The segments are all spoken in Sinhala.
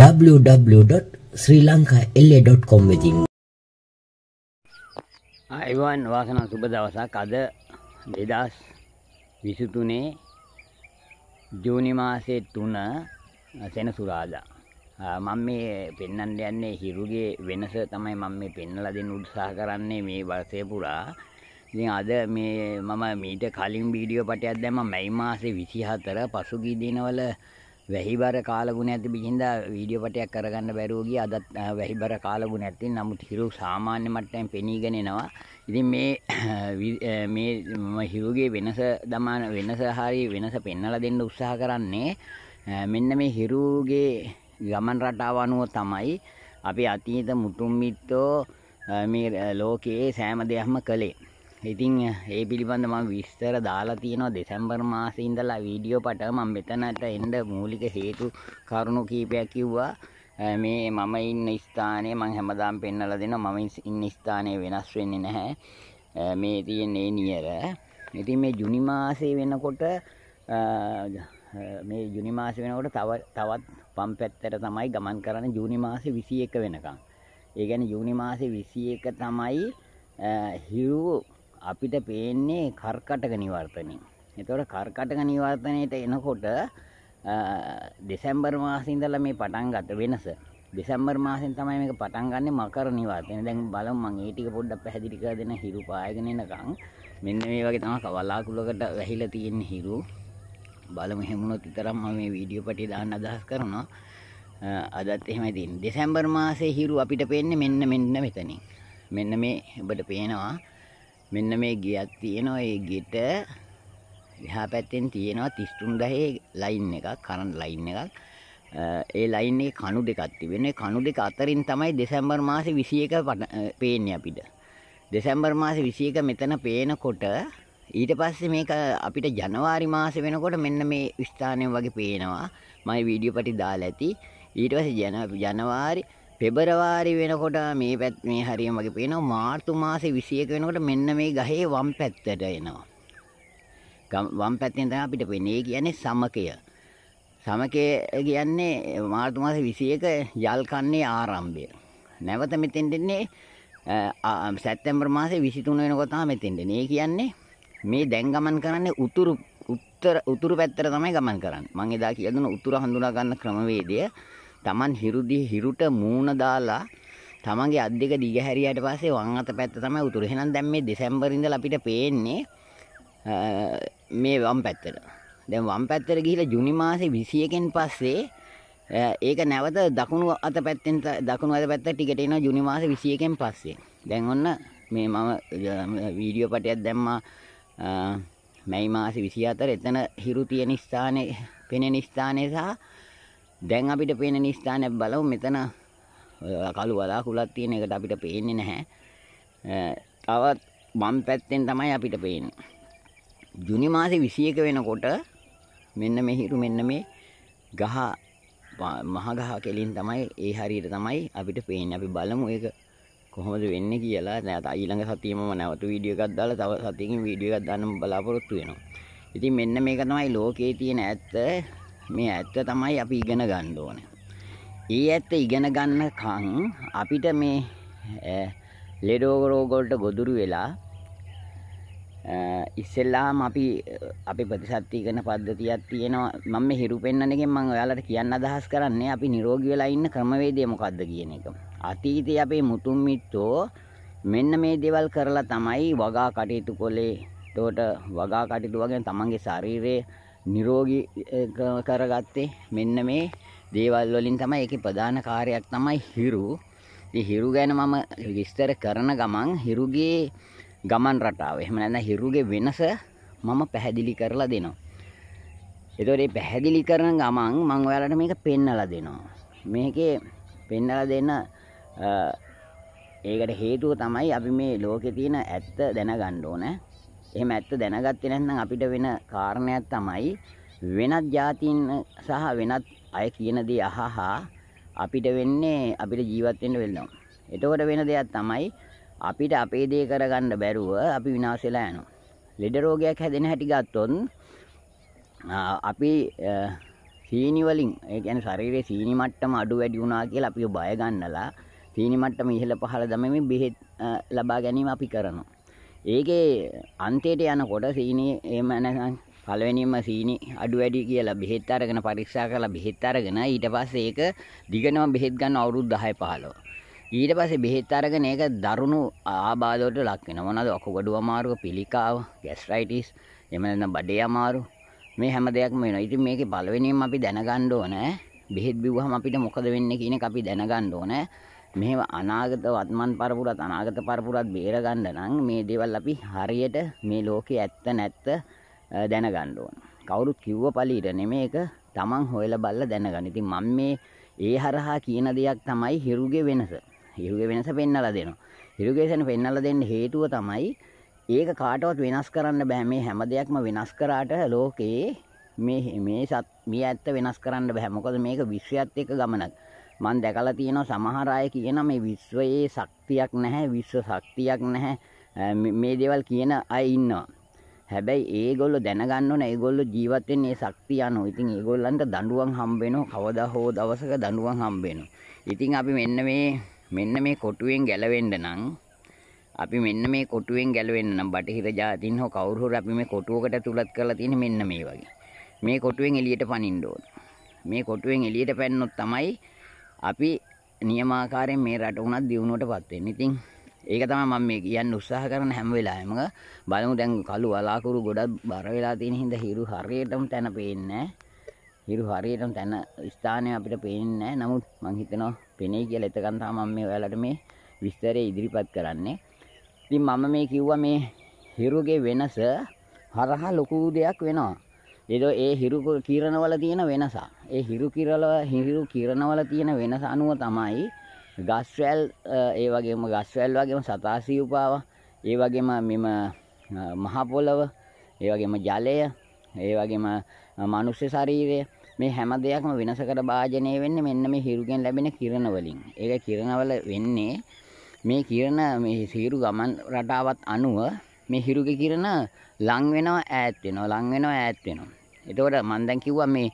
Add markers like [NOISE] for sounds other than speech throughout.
www.srilankaLA.com වෙතින් අයිවන් වාසනා සුබ දවසක් අද 2023 ජූනි මාසේ 3 සෙනසුරාදා මම මේ පෙන්වන්න යන්නේ හිරුගේ වෙනස තමයි මම මේ පෙන්වලා දෙන්න උත්සාහ කරන්නේ මේ වසය පුරා. ඉතින් අද මේ මම මීට කලින් වීඩියෝ පටයක් දැම්මා මැයි මාසේ 24 පසුගිය දිනවල වැහිබර කාලගුණයක් තිබිච්ච හින්දා වීඩියෝ පටයක් කරගන්න බැරුව ගියා. අදත් වැහිබර කාලගුණයක් තියෙන නමුත් හිරු සාමාන්‍ය මට්ටමින් පෙනීගෙන එනවා. ඉතින් මේ [HESITATION] මේ හිරුගේ වෙනස දමාන වෙනස හරි වෙනස පෙන්වලා දෙන්න උත්සාහ කරන්නේ මෙන්න මේ හිරුගේ ගමන් රටාව අනුව තමයි අපි අතීත මුතුන් මිත්තෝ මේ ලෝකයේ සෑම දෙයක්ම කළේ. ඉතින් ඒ පිළිබඳ මම විස්තර දාලා තියෙනවා දෙසැම්බර් මාසේ ඉඳලා වීඩියෝ පට මම මෙතනට එන්න මූලික හේතු කරුණු කීපයක් කිව්වා. මේ මම ඉන්න ස්ථානය මම හැමදාම පෙන්වලා දෙනවා මම ඉන්න ස්ථානය වෙනස් වෙන්නේ නැහැ. මේ තියෙන්නේ නියර. ඉතින් මේ ජුනි මාසේ වෙනකොට මේ ජුනි මාසේ වෙනකොට තව තවත් පම් පැත්තට තමයි ගමන් කරන්නේ ජුනි මාසේ 21 වෙනකන්. ඒ කියන්නේ ජුනි මාසේ 21 තමයි හිරු අපිට පේන්නේ කර්කටක නිවර්තනින්. එතවට කර්කටක නිවර්තනයට එනකොට දෙසැම්බර් මාසින්දල මේ පටන් ගත වෙනස. දෙසම්බර් මාසින් තමයි මේක පටන් ගන්න මකර නිවර්තනය. දැන් බලමු මම ඒ ටික පොඩ්ඩක් පැහැදිලි කර දෙන්න හිරු පායගෙන එනකන්. මෙන්න මේ වගේ තමයි කවලාකුලකට වැහිලා තියෙන හිරු. බලමු හැමුණොත් විතරක් මම මේ වීඩියෝ පැටි දාන්න අදහස් කරනවා. අදත් එහෙමයි තියෙන්නේ. දෙසැම්බර් මාසේ හිරු අපිට පේන්නේ මෙන්න මෙන්න මෙතනින්. මෙන්න මේ ඔබට පේනවා මෙන්න මේ ගියක් තියෙනවා ඒ ගෙට එහා පැත්තෙන් තියෙනවා 33000 ලයින් එකක් කරන්ට් ලයින් එකක් ඒ ලයින් එකේ කණු දෙකක් තිබෙනවා කණු දෙක අතරින් තමයි දෙසැම්බර් මාසේ 21 පේන්නේ අපිට දෙසැම්බර් මාසේ 21 මෙතන පේනකොට ඊට පස්සේ මේක අපිට ජනවාරි මාසේ වෙනකොට මෙන්න මේ ස්ථානය වගේ පේනවා මම වීඩියෝ පැටි දාලා ඇති ඊට පස්සේ ජනවාරි පෙබරවාරි වෙනකොට මේ පැත් මේ හරියම වගේ පේනවා මාර්තු මාසේ 21 වෙනකොට මෙන්න මේ ගහේ වම් පැත්තට එනවා. වම් පැත්තෙන් තමයි අපිට පේන්නේ. ඒ කියන්නේ සමකය. සමකය කියන්නේ මාර්තු මාසේ 21 යල් කන්නේ ආරම්භය. නැවත මෙතෙන් දෙන්නේ සැප්තැම්බර් මාසේ 23 වෙනකොට තමයි මෙතෙන් දෙන්නේ. ඒ කියන්නේ මේ දැන් ගමන් කරන්නේ උතුරු උත්තර උතුරු පැත්තට තමයි ගමන් කරන්නේ. මම එදා කියලා දුන්න උතුර හඳුනා ගන්න ක්‍රමවේදය Taman හිරුදි හිරුට මූණ දාලා තමන්ගේ අත් දෙක දිගහැරියට පස්සේ වම් අත පැත්ත තමයි උතුරු. එහෙනම් දැන් මේ දෙසැම්බර් ඉඳලා අපිට පේන්නේ මේ වම් පැත්තට. දැන් වම් පැත්තට ගිහිලා ජුනි මාසේ 21කින් පස්සේ ඒක නැවත දකුණු අත පැත්තෙන් දකුණු අත පැත්ත ටිකට එනවා ජුනි මාසේ 21කින් පස්සේ. දැන් ඔන්න මේ මම වීඩියෝ පටයක් දැම්මා මැයි මාසේ 24 එතන හිරු තියෙන ස්ථානේ පෙනෙන ස්ථානේ සහ දැන් අපිට පේන නිස්ථානයක් බලමු මෙතන කළු වලාකුළක් තියෙන එකට අපිට පේන්නේ නැහැ. තවත් වම් පැත්තෙන් තමයි අපිට පේන්නේ. ජුනි මාසේ 21 වෙනකොට මෙන්න මෙහිරු මෙන්න මේ ගහ මහ ගහ කෙලින් තමයි ඒ හරියට තමයි අපිට පේන්නේ. අපි බලමු ඒක කොහොමද වෙන්නේ කියලා. දැන් ඊළඟ සතියේ මම නැවතු වීඩියෝ එකක් දාලා තව සතියකින් වීඩියෝ එකක් දාන්න බලාපොරොත්තු වෙනවා. ඉතින් මෙන්න මේක තමයි ලෝකයේ තියෙන ඇත්ත. මේ ඇත්ත තමයි අපි ඉගෙන ගන්න ඕනේ. ඒ ඇත්ත ඉගෙන ගන්නකන් අපිට මේ ලෙඩ රෝග වලට ගොදුරු වෙලා ඉස්සෙල්ලාම අපි අපි ප්‍රතිසත්ති කරන පද්ධතියක් තියෙනවා මම මේ හිරු පෙන්නන එකෙන් මම ඔයාලට කියන්න අදහස් කරන්නේ අපි නිරෝගී වෙලා ඉන්න ක්‍රමවේදය මොකක්ද කියන එක. අතීතයේ අපේ මුතුන් මිත්තෝ මෙන්න මේ දේවල් කරලා තමයි වගා කටයුතු කොලේ. එතකොට වගා කටයුතු වගේ තමන්ගේ ශරීරයේ නිරෝගී කරගත්තේ මෙන්න මේ දේවල් වලින් තමයි ඒකේ ප්‍රධාන කාර්යයක් තමයි හිරු. ඉතින් හිරු ගැන මම විස්තර කරන ගමන් හිරුගේ ගමන් රටාව එහෙම නැත්නම් හිරුගේ වෙනස මම පැහැදිලි කරලා දෙනවා. එතකොට මේ පැහැදිලි කරන ගමන් මම ඔයාලට මේක පෙන්නලා දෙනවා. මේකේ පෙන්නලා දෙන ඒකට හේතුව තමයි අපි මේ ලෝකේ තියෙන ඇත්ත දැනගන්න ඕනේ. එහෙම ඇත්ත දැනගත්තේ නැත්නම් අපිට වෙන කාරණයක් තමයි වෙනත් જાතින් සහ වෙනත් අය කියන දේ අහහා අපිට වෙන්නේ අපිට ජීවත් වෙන්න වෙනවා. එතකොට වෙන දෙයක් තමයි අපිට අපේ දේ කරගන්න බැරුව අපි විනාශ වෙලා යනවා. ලෙඩ රෝගයක් හැදෙන හැටි ගත්තොත් අපි සීනි වලින් ඒ කියන්නේ ශරීරයේ සීනි මට්ටම අඩු වැඩි වුණා කියලා අපි බය ගන්නලා සීනි මට්ටම ඉහළ පහළ දැමීමේ බෙහෙත් ලබා ගැනීම අපි කරනවා. ඒකේ අන්තයට යනකොට සීනි එහෙම නැත්නම් පළවෙනියෙන්ම සීනි අඩු වැඩි කියලා බෙහෙත් අරගෙන පරීක්ෂා කරලා බෙහෙත් අරගෙන ඊට පස්සේ ඒක දිගටම බෙහෙත් ගන්න අවුරුදු 10 15. ඊට පස්සේ බෙහෙත් අරගෙන ඒක දරුණු ආබාධවලට ලක් වෙනවා. මොනවාද? අකුගඩු අමාරුව, පිළිකාව, ગેස්ට්‍රයිටිස්, එහෙම නැත්නම් බඩේ අමාරු. මේ හැම දෙයක්ම වෙනවා. ඉතින් මේකේ පළවෙනියෙන් අපි දැනගන්න ඕනේ බෙහෙත් බිව්වහම අපිට මොකද වෙන්නේ කියන එක අපි දැනගන්න ඕනේ. මෙහෙම අනාගත වත්මන් පරපුරත් අනාගත පරපුරත් බේරගන්න නම් මේ දේවල් අපි හරියට මේ ලෝකේ ඇත්ත නැත්ත දැනගන්න ඕන. කවුරුත් කිව්ව පළීට නෙමේක තමන් හොයලා බලලා දැනගන්න. ඉතින් මම මේ ඒ හරහා කියන දෙයක් තමයි හිරුගේ වෙනස. හිරුගේ වෙනස පෙන්වලා දෙනවා. හිරුගේ වෙනස පෙන්වලා දෙන්න හේතුව තමයි ඒක කාටවත් වෙනස් කරන්න බෑ. මේ හැම දෙයක්ම වෙනස් කරාට ලෝකේ මේ මේ සත් මේ ඇත්ත වෙනස් කරන්න බෑ. මොකද මේක විශ්වයත් එක්ක ගමනක්. මන් දැකලා තියෙනවා සමහර අය කියන මේ විශ්වයේ ශක්තියක් නැහැ විශ්ව ශක්තියක් නැහැ මේ දේවල් කියන අය ඉන්නවා. හැබැයි ඒගොල්ලෝ දැනගන්න ඕනේ ඒගොල්ලෝ ජීවත් වෙන්නේ ඒ ශක්තිය අනුව. ඉතින් ඒගොල්ලන්ට දඬුවම් හම්බ වෙනවා කවදා හෝ දවසක දඬුවම් හම්බ වෙනවා. ඉතින් අපි මෙන්න මේ මෙන්න මේ කොටුවෙන් ගැලවෙන්න නම් අපි මෙන්න මේ කොටුවෙන් ගැලවෙන්න නම් බටහිර ජාතින් හෝ කවුරු හරි අපි මේ කොටුවකට තුලත් කරලා තියෙන මෙන්න මේ වගේ. මේ කොටුවෙන් එළියට පනින්න ඕන. මේ කොටුවෙන් එළියට පැනනොත් තමයි අපි නියමාකාරයෙන් මේ රට වුණත් දියුණුවටපත් වෙන්න. ඉතින් ඒක තමයි මම මේ කියන්න උත්සාහ කරන හැම වෙලාවෙම බලමු දැන් කළු වලාකුරු ගොඩක් බර වෙලා තියෙන හින්දා හිරු හරියටම තැන පේන්නේ හිරු හරියටම තැන ස්ථානය අපිට පේන්නේ නමුත් මම හිතනවා පෙනේ කියලා එතකන් තමයි මම මේ ඔයාලට මේ විස්තරය ඉදිරිපත් කරන්නේ. ඉතින් මම මේ කිව්වා මේ හිරුගේ වෙනස හරහා ලොකු දෙයක් වෙනවා. ඒද ඒ හිරු කිරණවල තියෙන වෙනස. ඒ හිරු කිරල හිරු කිරණවල තියෙන වෙනස අනුව තමයි ගස්වැල් ඒ වගේම ගස්වැල් වගේම සතාසිව්පාව ඒ වගේම මෙම මහපොළව ඒ වගේම ජලය ඒ වගේම මනුෂ්‍ය ශරීරය මේ හැම දෙයක්ම වෙනසකට භාජනය වෙන්නේ මෙන්න මේ හිරුගෙන් ලැබෙන කිරණ වලින්. ඒක කිරණවල වෙන්නේ මේ කිරණ මේ හිරු ගමන් රටාවත් අනුව මේ හිරුගේ කිරණ ලං වෙනවා ඈත් වෙනවා ලං වෙනවා ඈත් වෙනවා. එතකොට මම දැන් කිව්වා මේ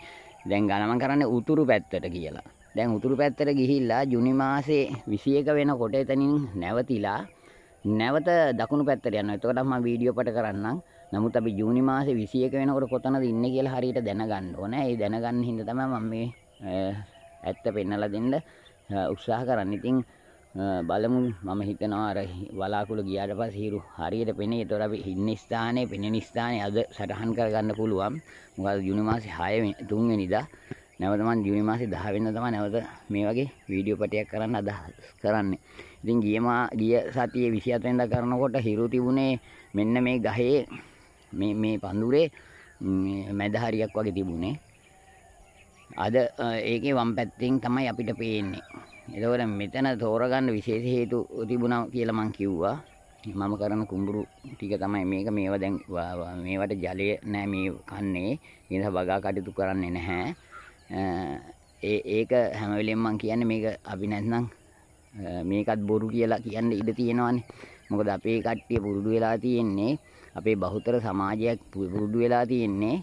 දැන් ගණන් කරන්නේ උතුරු පැත්තට කියලා. දැන් උතුරු පැත්තට ගිහිල්ලා ජුනි මාසේ 21 වෙනකොට එතනින් නැවතිලා නැවත දකුණු පැත්තට යනවා. එතකොට මම වීඩියෝ පට කරන්නම්. නමුත් අපි ජූනි මාසේ 21 වෙනකොට කොතනද ඉන්නේ කියලා හරියට දැනගන්න ඕනේ. ඒ දැනගන්න හින්දා තමයි මම මේ ඇත්ත පෙන්වලා දෙන්න උත්සාහ කරන්නේ. ඉතින් බලමු මම හිතනවා අර වලාකුළු ගියාට පස්සේ හිරු හරියට පෙනේ. ඒතර අපි ඉන්න ස්ථානේ පෙනෙන ස්ථානේ අද සටහන් කරගන්න පුළුවන්. මොකද ජූනි මාසේ 6 3 වෙනිදා නැවත මම ජූනි මාසේ 10 වෙනිදා තමයි නැවත මේ වගේ වීඩියෝ පටයක් කරන්න අදහස් කරන්නේ. ඉතින් ගිය මා ගිය සතියේ 27 වෙනිදා කරනකොට හිරු තිබුණේ මෙන්න මේ ගහේ මේ මේ පඳුරේ මේ මැද හරියක් වගේ තිබුණේ. අද ඒකේ වම් පැත්තෙන් තමයි අපිට පේන්නේ. එතකොට මෙතන තෝරගන්න විශේෂ හේතු තිබුණා කියලා මම කිව්වා. මම කරන කුඹුරු ටික තමයි මේක මේවා දැන් මේවට ජලය නෑ මේ කන්නේ. ඒ නිසා වගා කටයුතු කරන්නේ නැහැ. ඒ ඒක හැම වෙලෙම මම කියන්නේ මේක අපි නැත්නම් මේකත් බොරු කියලා කියන්න ඉඩ තියෙනවානේ. මොකද අපේ කට්ටිය පුරුදු වෙලා තියෙන්නේ අපේ බහුතර සමාජයක් පුරුදු වෙලා තියෙන්නේ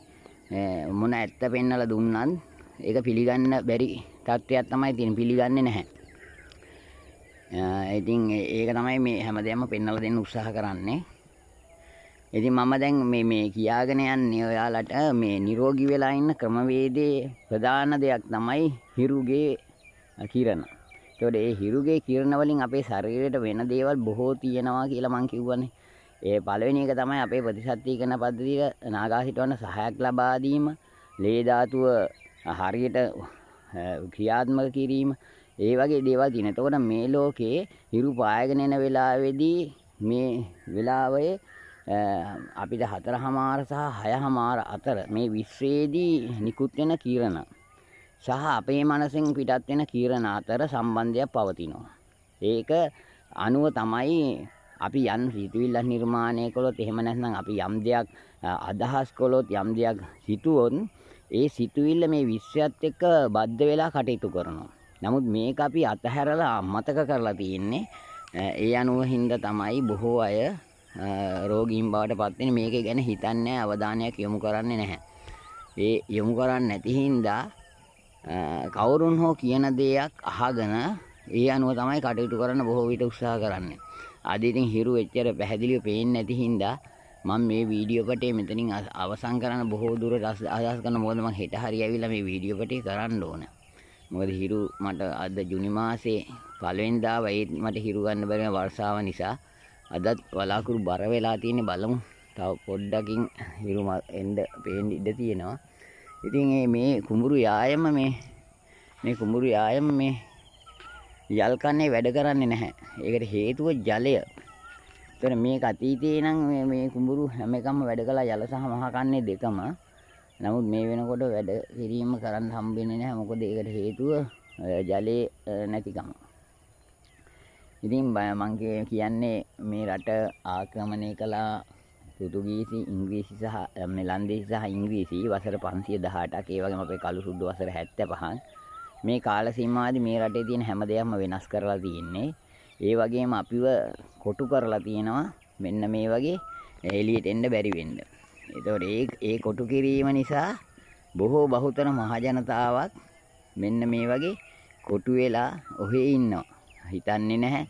මොන ඇත්ත පෙන්වලා දුන්නත් ඒක පිළිගන්න බැරි තත්ත්වයක් තමයි තියෙන පිළිගන්නේ නැහැ. ඉතින් ඒක තමයි මේ හැමදේම පෙන්වලා දෙන්න උත්සාහ කරන්නේ. ඉතින් මම දැන් මේ මේ කියාගෙන යන්නේ ඔයාලට මේ නිරෝගී වෙලා ඉන්න ක්‍රමවේදයේ ප්‍රධාන දෙයක් තමයි හිරුගේ කිරණ. ඒතකොට ඒ හිරුගේ කිරණ වලින් අපේ ශරීරයට වෙන දේවල් බොහෝ තියෙනවා කියලා මම කිව්වනේ. ඒ පළවෙනි එක තමයි අපේ ප්‍රතිශක්තිකරණ පද්ධතිය නාගා හිටවන්න සහයක් ලබා දීම, ලේ ධාතුව හරියට ක්‍රියාත්මක කිරීම ඒ වගේ දේවල් තියෙනවා. එතකොට මේ ලෝකේ හිරු පායගෙන එන වෙලාවේදී මේ වෙලාවේ අපිට හතරහමාර සහ හයහමාර අතර මේ විශ්වයේදී නිකුත් වෙන කිරණ සහ අපේ මනසෙන් පිටත් වෙන කිරණ අතර සම්බන්ධයක් පවතිනවා. ඒක අනුව තමයි අපි යම් සිතුවිල්ලක් නිර්මාණය කළොත් එහෙම නැත්නම් අපි යම් දෙයක් අදහස් කළොත් යම් දෙයක් හිතුවොත් ඒ සිතුවිල්ල මේ විශ්වයත් එක්ක බද්ධ වෙලා කටයුතු කරනවා. නමුත් මේක අපි අතහැරලා අමතක කරලා තියෙන්නේ. ඒ අනුව හින්දා තමයි බොහෝ අය රෝගීන් බවට පත් වෙන්නේ. මේක ගැන හිතන්නේ අවධානයක් යොමු කරන්නේ නැහැ. ඒ යොමු කරන්නේ නැති හින්දා කවුරුන් හෝ කියන දේයක් අහගෙන ඒ අනුව තමයි කටයුතු කරන්න බොහෝ විට උත්සාහ කරන්නේ. අද ඉතින් හිරු එච්චර පැහැදිලිව පේන්නේ නැති හින්දා මම මේ වීඩියෝ කොටේ මෙතනින් අවසන් කරන්න බොහෝ දුරට අදහස් කරන මොකද මම හෙට හරි ඇවිල්ලා මේ වීඩියෝ කොටේ කරන්න ඕන. මොකද හිරු මට අද ජුනි මාසේ පළවෙනිදා වෙයි මට හිරු ගන්න බැරි වර්ෂාව නිසා අදත් වලාකුරු බර වෙලා තියෙන බලමු. තව පොඩ්ඩකින් හිරු එන්න පේන්න ඉඩ තියෙනවා. ඉතින් මේ කුඹුරු යායම මේ මේ කුඹුරු යායම මේ යල්කන්නේ වැඩ කරන්නේ නැහැ. ඒකට හේතුව ජලය. තොර මේ අතීතයේ නම් මේ කුඹුරු හැම එකම වැඩ කළා ජල සහ මහකන්නේ දෙකම. නමුත් මේ වෙනකොට වැඩ කිරීම කරන්න හම්බෙන්නේ නැහැ. මොකද ඒකට හේතුව ජලයේ නැතිකම. ඉතින් මම කියන්නේ මේ රට ආක්‍රමණය කළා පෘතුගීසි, ඉංග්‍රීසි සහ මෙලන්දේසි සහ ඉංග්‍රීසි වසර 518ක් ඒ වගේම අපේ කළු සුදු වසර 75ක් මේ කාල සීමාවේදී මේ රටේ තියෙන හැම දෙයක්ම වෙනස් කරලා තියෙන්නේ. ඒ වගේම අපිව කොටු කරලා තියෙනවා මෙන්න මේ වගේ එලියට එන්න බැරි වෙන්න. ඒතකොට ඒ ඒ කොටු කිරීම නිසා බොහෝ බහුතර මහජනතාවක් මෙන්න මේ වගේ කොටු වෙලා ඔහේ ඉන්නවා. හිතන්නේ නැහැ.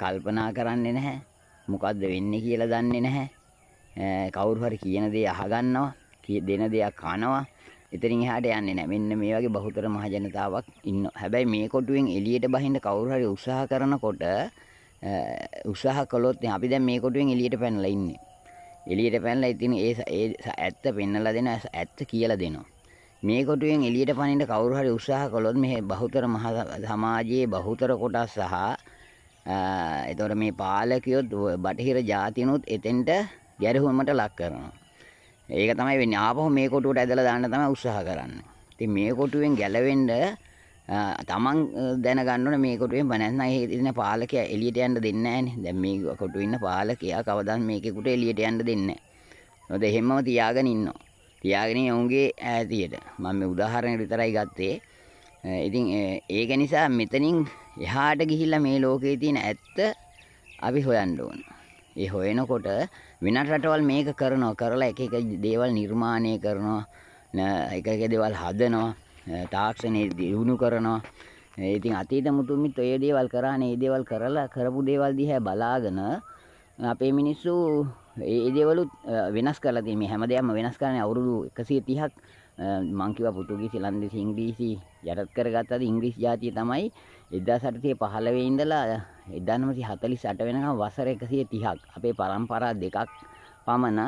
කල්පනා කරන්නේ නැහැ. මොකද්ද වෙන්නේ කියලා දන්නේ නැහැ. කවුරු හරි කියන දේ අහගන්නවා. දෙන දෙයක් අහනවා. එතරින් එහාට යන්නේ නැහැ. මෙන්න මේ වගේ බහුතර මහ ජනතාවක් ඉන්නවා. හැබැයි මේ කොටුවෙන් එළියට බහින්න කවුරු හරි උත්සාහ කරනකොට උත්සාහ කළොත් අපි දැන් මේ කොටුවෙන් එළියට පැනලා ඉන්නේ. එළියට පැනලා ඉතින් ඒ ඇත්ත පෙන්වලා දෙනවා, ඇත්ත කියලා දෙනවා. මේ කොටුවෙන් එළියට පනින්න කවුරු හරි උත්සාහ කළොත් මේ බහුතර මහ සමාජයේ බහුතර කොටස් සහ එතකොට මේ පාලකයොත් බටහිර ජාතිනුත් එතෙන්ට ගැරහුමට ලක් කරනවා. ඒක තමයි වෙන්නේ. ආපහු මේ කොටුවට ඇදලා දාන්න තමයි උත්සාහ කරන්නේ. ඉතින් මේ කොටුවෙන් ගැලවෙන්න තමන් දැනගන්න ඕනේ මේ කොටුවෙන් නැත්නම් ඒ ඉන්න පාලකයා එළියට යන්න දෙන්නේ නැහනේ. දැන් මේ කොටුවේ ඉන්න පාලකයා කවදාවත් මේකෙකුට එළියට යන්න දෙන්නේ නැහැ. මොකද එහෙමම තියාගෙන ඉන්නවා. තියාගෙන උන්ගේ ඈතියට. මම මේ උදාහරණයක් විතරයි ගත්තේ. ඉතින් ඒක නිසා මෙතනින් එහාට ගිහිල්ලා මේ ලෝකේ තියෙන ඇත්ත අපි හොයන්න ඕනේ. ඒ හොයනකොට වෙනත් රටවල් මේක කරනවා කරලා එක එක දේවල් නිර්මාණය කරනවා එක එක දේවල් හදනවා තාක්ෂණය දියුණු කරනවා ඉතින් අතීත මුතුමිත් ඔය දේවල් කරානේ ඒ දේවල් කරලා කරපු දේවල් දිහා බලාගෙන අපේ මිනිස්සු ඒ දේවලුත් වෙනස් කරලා තියෙන්නේ හැම දෙයක්ම වෙනස් කරන්නේ අවුරුදු 130ක් මං කිව්වා පෘතුගීසි ලන්දේසි ඉංග්‍රීසි යටත් කරගත්තාද ඉංග්‍රීසි ජාතිය තමයි 1815 ඉඳලා 1948 වෙනකම් වසර 130ක් අපේ පරම්පරා දෙකක් පමණ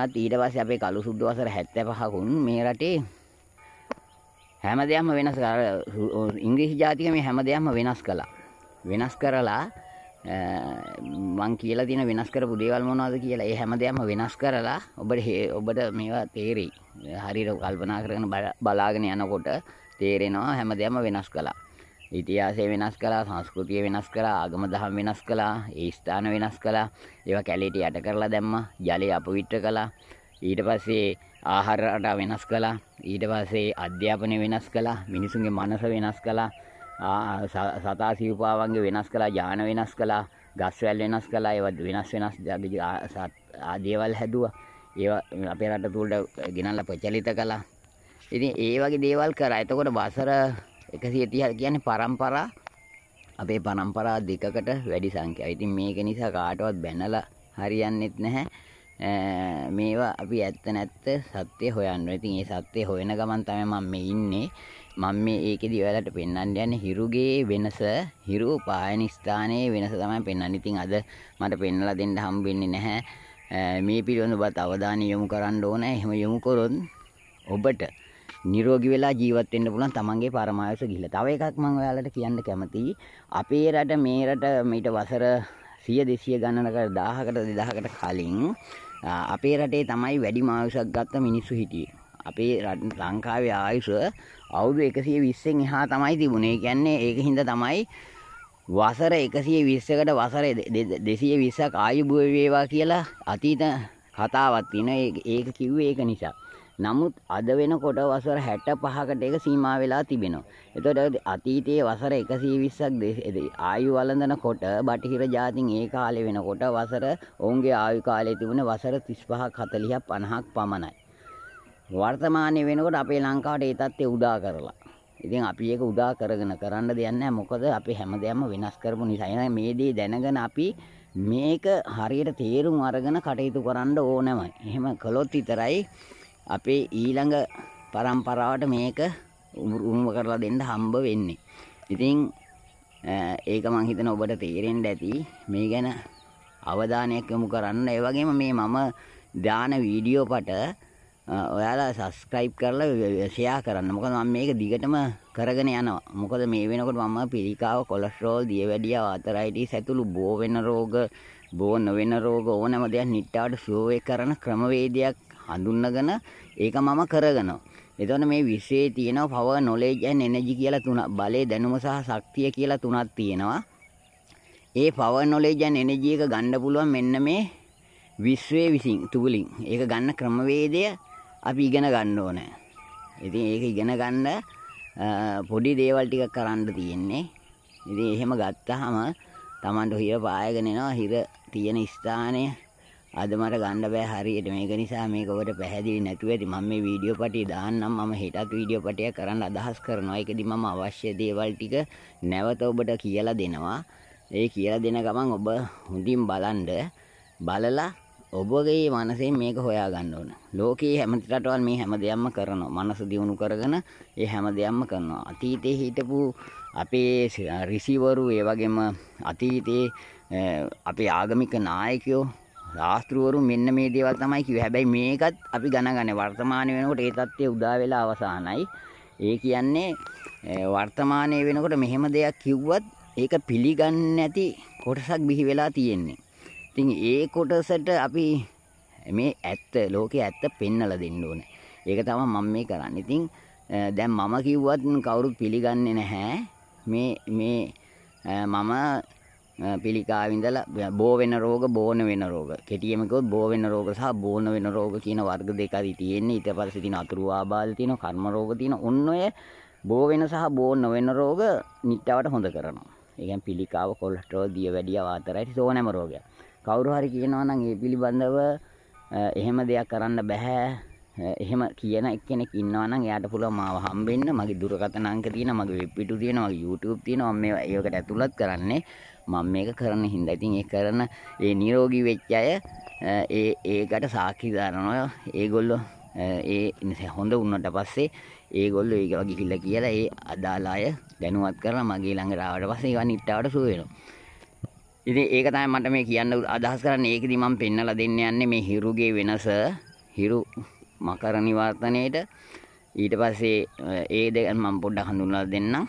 ආත් ඊට පස්සේ අපේ කළු සුද්ද වසර 75කුන් මේ රටේ හැම දෙයක්ම වෙනස් කරා ඉංග්‍රීසි ජාතික මේ හැම දෙයක්ම වෙනස් කළා වෙනස් කරලා මං කියලා තියෙන වෙනස් කරපු දේවල් මොනවද කියලා ඒ හැම දෙයක්ම වෙනස් කරලා ඔබට ඔබට මේවා තේරෙයි හරියට කල්පනා කරගෙන බලාගෙන යනකොට තේරෙනවා හැම දෙයක්ම වෙනස් කළා ඉතිහාසය වෙනස් කලා සංස්කෘතිය වෙනස් කලා ආගම දහම් වෙනස් කලා ඒ ස්ථාන වෙනස් කලා ඒවා කැලේට යට කරලා දැම්ම ජලය අපවිට්‍ර කලා ඊට පස්සේ ආහාර රටා වෙනස් කලා ඊට පස්සේ අධ්‍යාපනය වෙනස් කලා මිනිසුන්ගේ මනස වෙනස් කලා සතා සිව්පාවන්ගේ වෙනස් කලා ජාන වෙනස් කලා ගස්වැල් වෙනස් කලා ඒවත් වෙනස් වෙනස් ආදේවල් හැදුවා ඒ අපේ රට තුළට ගෙනල්ල ප්‍රචලිත කලා ඉතින් ඒ වගේ දේවල් කර එතකොට වසර එකසිය තිහ කියන්නේ පරම්පරා අපේ පරම්පරා දෙකකට වැඩි සංඛ්‍යාව. ඉතින් මේක නිසා කාටවත් බැනලා හරියන්නෙත් නැහැ. මේවා අපි ඇත්ත නැත්ත සත්‍ය හොයන්න. ඉතින් ඒ සත්‍ය හොයන ගමන් තමයි මම මේ ඉන්නේ. මම මේ ඒකෙදි ඔයාලට පෙන්වන්න යන්නේ හිරුගේ වෙනස, හිරු පායන ස්ථානයේ වෙනස තමයි පෙන්වන්නේ. ඉතින් අද මට පෙන්වලා දෙන්න හම්බෙන්නේ නැහැ. මේ පිළිබඳව තවදාන යොමු කරන්න ඕන. එහෙම යොමු කරොත් ඔබට නිරෝගී වෙලා ජීවත් වෙන්න පුළුවන් තමන්ගේ පරමායස ගිහිල්ලා. තව එකක් මම ඔයාලට කියන්න කැමතියි. අපේ රට මේ රට මීට වසර 100 200 ගණනකට 1000කට 2000කට කලින් අපේ රටේ තමයි වැඩිම ආයුෂක් ගත්ත මිනිස්සු හිටියේ. අපේ ලංකාවේ ආයුෂ අවුරුදු 120න් එහා තමයි තිබුණේ. ඒ කියන්නේ ඒක හින්දා තමයි වසර 120කට වසර 220ක් ආයු වේවා කියලා අතීත කතාවක් තියෙනවා. ඒක කිව්වේ ඒක නිසා. නමුත් අද වෙනකොට වසර 65කට ඒක සීමා වෙලා තිබෙනවා. එතකොට අතීතයේ වසර 120ක් ආයු වළඳනකොට බටහිර ජාතින් ඒ කාලේ වෙනකොට වසර ඔවුන්ගේ ආයු කාලය තිබුණේ වසර 35ක් 40ක් 50ක් පමණයි. වර්තමානයේ වෙනකොට අපේ ලංකාවට ඒ தත්ත්වය උදා කරලා. ඉතින් අපි ඒක උදා කරගෙන කරන්න දෙයක් නැහැ. මොකද අපි හැමදේම වෙනස් කරපු නිසා. මේ දේ දැනගෙන අපි මේක හරියට තේරුම් අරගෙන කටයුතු කරන්න ඕනමයි. එහෙම කළොත් විතරයි අපේ ඊළඟ පරම්පරාවට මේක උරුම කරලා දෙන්න හම්බ වෙන්නේ. ඉතින් ඒක මං හිතන ඔබට තේරෙන්න ඇති මේ ගැන අවධානයක් යොමු කරන්න. ඒ වගේම මේ මම දාන වීඩියෝ පට ඔයාලා සබස්ක්‍රයිබ් කරලා ෂෙයා කරන්න. මොකද මම මේක දිගටම කරගෙන යනවා. මොකද මේ වෙනකොට මම පිළිකාව, කොලෙස්ටරෝල්, දියවැඩිය, ආතරයිටිස් ඇතුළු බෝ වෙන රෝග, බෝ නොවන රෝග ඕනම දෙයක් නිට්ටාවට සුව කරන ක්‍රමවේදයක් හඳුන්නගෙන ඒක මම කරගනවා. එතකොට මේ විශ්වයේ තියෙනවා power knowledge and energy කියලා තුන බලය දැනුම සහ ශක්තිය කියලා තුනක් තියෙනවා. ඒ power knowledge and energy එක ගන්න පුළුවන් මෙන්න මේ විශ්වයේ විසින් තුලින්. ඒක ගන්න ක්‍රමවේදය අපි ඉගෙන ගන්න ඕනේ. ඉතින් ඒක ඉගෙන ගන්න පොඩි දේවල් ටිකක් කරන්න තියෙන්නේ. ඉතින් එහෙම ගත්තාම Tamanට හිර පායගෙන එනවා හිර තියෙන ස්ථානය අද මට ගන්න බෑ හරියට මේක නිසා මේක ඔබට පැහැදිලි නැතුව ඇති මම මේ වීඩියෝ පටිය දාන්නම් මම හෙටත් වීඩියෝ පටියක් කරන්න අදහස් කරනවා. ඒකදී මම අවශ්‍ය දේවල් ටික නැවත ඔබට කියලා දෙනවා. ඒ කියලා දෙන ගමන් ඔබ හොඳින් බලන්න බලලා ඔබගේ මනසෙන් මේක හොයාගන්න ඕන. ලෝකයේ හැම රටවල් මේ හැම දෙයක්ම කරනවා. මනස දියුණු කරගෙන ඒ හැම දෙයක්ම කරනවා. අතීතයේ හිටපු අපේ රිසීවරු ඒ වගේම අතීතයේ අපේ ආගමික නායකයෝ ශාස්ත්‍රවරු මෙන්න මේ දේවල් තමයි කිව්වේ. හැබැයි මේකත් අපි ගණගන්නේ වර්තමාන වෙනකොට ඒ தත්ත්වය උදා වෙලා අවසానයි. ඒ කියන්නේ වර්තමානයේ වෙනකොට මෙහෙම දෙයක් කිව්වත් ඒක පිළිගන්නේ නැති කොටසක් බිහි වෙලා තියෙන්නේ. ඉතින් ඒ කොටසට අපි මේ ඇත්ත ලෝකේ ඇත්ත පෙන්වලා දෙන්න ඕනේ. ඒක තමයි මම මේ කරන්නේ. ඉතින් දැන් මම කිව්වත් කවුරුත් පිළිගන්නේ නැහැ. මේ මේ මම පිළිකාවිඳලා බෝ වෙන රෝග බෝන වෙන රෝග කෙටියෙම කිව්වොත් බෝ වෙන රෝග සහ බෝන වෙන රෝග කියන වර්ග දෙකයි තියෙන්නේ ඊට පස්සේ තියෙන අතුරු ආබාධ තියෙන කර්ම රෝග තියෙන ඔන්න ඔය බෝ වෙන සහ බෝ නොවෙන රෝග නිට්ටවට හොඳ කරනවා ඒ කියන්නේ පිළිකාව කොලෙස්ටරෝල් දිය වැඩි ආතරයි සෝනම රෝගය කවුරු හරි කියනවා නම් ඒ පිළිබඳව එහෙම දෙයක් කරන්න බෑ එහෙම කියන එක්කෙනෙක් ඉන්නවා නම් එයාට පුළුවන් මාව හම්බෙන්න මගේ දුරකථන අංක තියෙනවා මගේ වෙබ් පිටු තියෙනවා මගේ YouTube තියෙනවා මම ඒකට ඇතුළත් කරන්නේ මම මේක කරන හින්දා. ඉතින් ඒ කරන ඒ නිරෝගී වෙච්ච අය ඒ ඒකට සාක්ෂි දානවා. ඒගොල්ලෝ ඒ හොඳ වුණාට පස්සේ ඒගොල්ලෝ ඒක වගේ කිල්ල කියලා ඒ අදාළ අය දැනුවත් කරලා මගේ ළඟට ආවට පස්සේ ඒවා නිට්ටාවට සුව වෙනවා. ඉතින් ඒක තමයි මට මේ කියන්න අදහස් කරන්නේ ඒකදී මම පෙන්නලා දෙන්න යන්නේ මේ හිරුගේ වෙනස හිරු මකර නිවර්තනයේට ඊට පස්සේ ඒ දෙක මම පොඩ්ඩක් හඳුන්වලා දෙන්නම්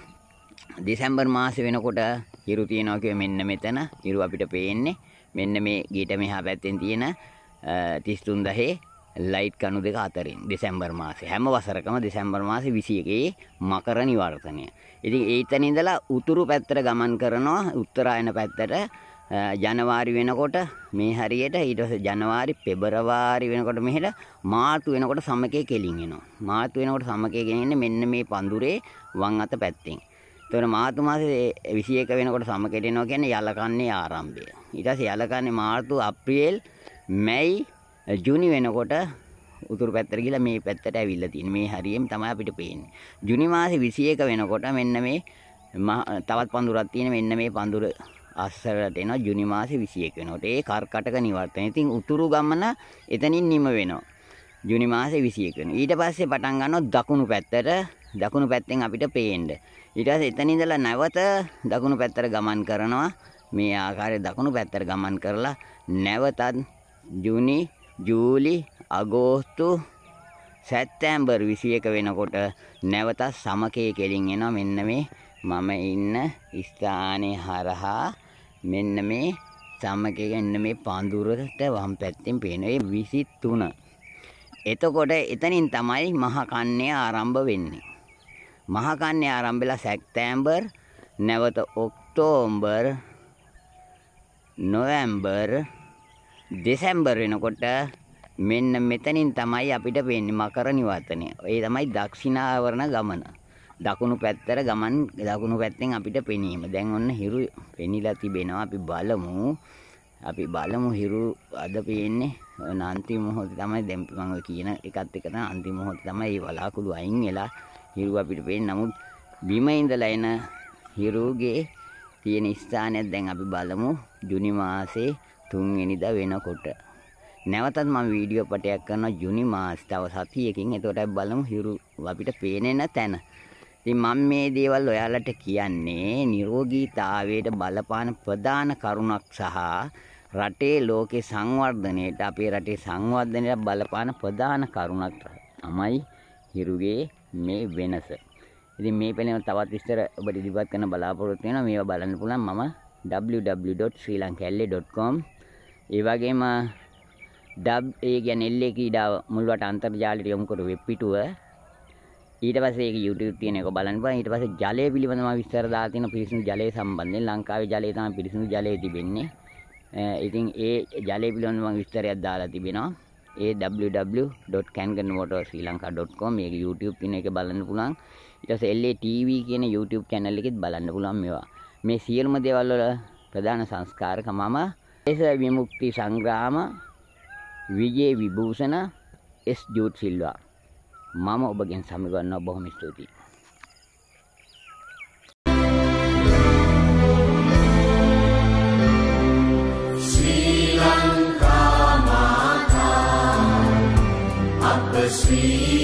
දෙසැම්බර් මාසේ වෙනකොට හිරු තියෙනවා කිව්වේ මෙන්න මෙතන හිරු අපිට පේන්නේ මෙන්න මේ ගීට මෙහා පැත්තෙන් තියෙන 33 ලයිට් කණු දෙක අතරින් දෙසැම්බර් මාසේ හැම වසරකම දෙසැම්බර් මාසේ 21 මකර නිවර්තනය. ඉතින් ඒතන ඉඳලා උතුරු පැත්තට ගමන් කරනවා උත්තරායන පැත්තට ජනවාරි වෙනකොට මේ හරියට ඊට පස්සේ ජනවාරි පෙබරවාරි වෙනකොට මෙහෙල මාර්තු වෙනකොට සමකයේ කෙලින් එනවා. මාර්තු වෙනකොට සමකයේ ගෙනින්නේ මෙන්න මේ පඳුරේ වම් අත පැත්තෙන්. එතකොට මාර්තු මාසේ 21 වෙනකොට සම කෙටෙනවා කියන්නේ යලකන්නේ ආරම්භය. ඊට පස්සේ යලකන්නේ මාර්තු, අප්‍රේල්, මැයි, ජූනි වෙනකොට උතුරු පැත්තට ගිහලා මේ පැත්තට ඇවිල්ලා තියෙන මේ හරියෙන් තමයි අපිට පේන්නේ. ජූනි මාසේ 21 වෙනකොට මෙන්න මේ තවත් පඳුරක් තියෙන මෙන්න මේ පඳුර අස්සරට එනවා ජූනි මාසේ 21 වෙනකොට. ඒ කර්කටක නිවර්තනය. ඉතින් උතුරු ගමන එතනින් නිම වෙනවා. ජූනි මාසේ 21 වෙනවා. ඊට පස්සේ පටන් ගන්නවා දකුණු පැත්තට. දකුණු පැත්තෙන් අපිට පේන්නේ ඊට පස්සේ එතන ඉඳලා නැවත දකුණු පැත්තට ගමන් කරනවා. මේ ආකාරයට දකුණු පැත්තට ගමන් කරලා නැවතත් ජුනි, ජූලි, අගෝස්තු සැප්තැම්බර් 21 වෙනකොට නැවතත් සමකේ කෙලින් එනවා. මෙන්න මේ මම ඉන්න ස්ථානයේ හරහා මෙන්න මේ සමකේ එන්න මේ පඳුරට වම් පැත්තෙන් පේන 23 එතකොට එතනින් තමයි මහා කන්නේ ආරම්භ වෙන්නේ. මහකන්නේ ආරම්භලා සැක්තෑම්බර් නැවත ඔක්තෝම්බර් නොවැම්බර් දෙසැම්බර් වෙනකොට මෙන්න මෙතනින් තමයි අපිට පේන්නේ මකර නිවර්තනය. ඒ තමයි දක්ෂිණාවරණ ගමන. දකුණු පැත්තට ගමන් දකුණු පැත්තෙන් අපිට පෙනීම. දැන් ඔන්න හිරු පෙනිලා තිබෙනවා. අපි බලමු. අපි බලමු හිරු අද පේන්නේ ඔන්න අන්තිම මොහොතේ තමයි දැන් මම කියන එකත් එක තමයි අන්තිම මොහොතේ තමයි මේ වලාකුළු අයින් වෙලා හිරු අපිට පේන්නේ. නමුත් බිම ඉඳලා එන හිරුගේ තියෙන ස්ථානයක් දැන් අපි බලමු ජුනි මාසේ 3 වෙනිදා වෙනකොට. නැවතත් මම වීඩියෝ පටයක් කරනවා ජුනි මාස තව සතියකින්. එතකොට බලමු හිරු අපිට පේනෙන තැන. ඉතින් මම මේ දේවල් ඔයාලට කියන්නේ නිරෝගීතාවයට බලපාන ප්‍රධාන කරුණක් සහ රටේ ලෝකේ සංවර්ධනයට අපේ රටේ සංවර්ධනයට බලපාන ප්‍රධාන කරුණක් තමයි හිරුගේ මේ වෙනස. ඉතින් මේ පිළිබඳව තවත් විස්තර ඔබට ඉදිරිපත් කරන්න බලාපොරොත්තු වෙනවා. මේවා බලන්න පුළුවන් මම www.srilankaelle.com ඒ වගේම dub ඒ කියන්නේ L ක්‍රීඩාව මුල්වට අන්තර්ජාලයට යොමු කර වෙබ් පිටුව ඊට පස්සේ ඒක YouTube තියෙන එක බලන්න පුළුවන්. ඊට පස්සේ ජලය පිළිබඳව මම විස්තර දාලා තියෙනවා පිරිසිදු ජලය සම්බන්ධයෙන්. ලංකාවේ ජලය තමයි පිරිසිදු ජලය තිබෙන්නේ. ඉතින් ඒ ජලය පිළිබඳව මම විස්තරයක් දාලා තිබෙනවා. ඒ www.canganmotor srilanka.com මේක YouTube කියන එක බලන්න පුළුවන්. ඊට පස්සේ LA TV කියන YouTube channel එකෙත් බලන්න පුළුවන් මේවා. මේ සියලුම දේවල් වල ප්‍රධාන සංස්කාරකමම දේශ විමුක්ති සංග්‍රාම විජේ විභූෂණ එස් ජෝත් සිල්වා. මම ඔබගෙන් සමගන්නවා බොහොම ස්තුතියි. You.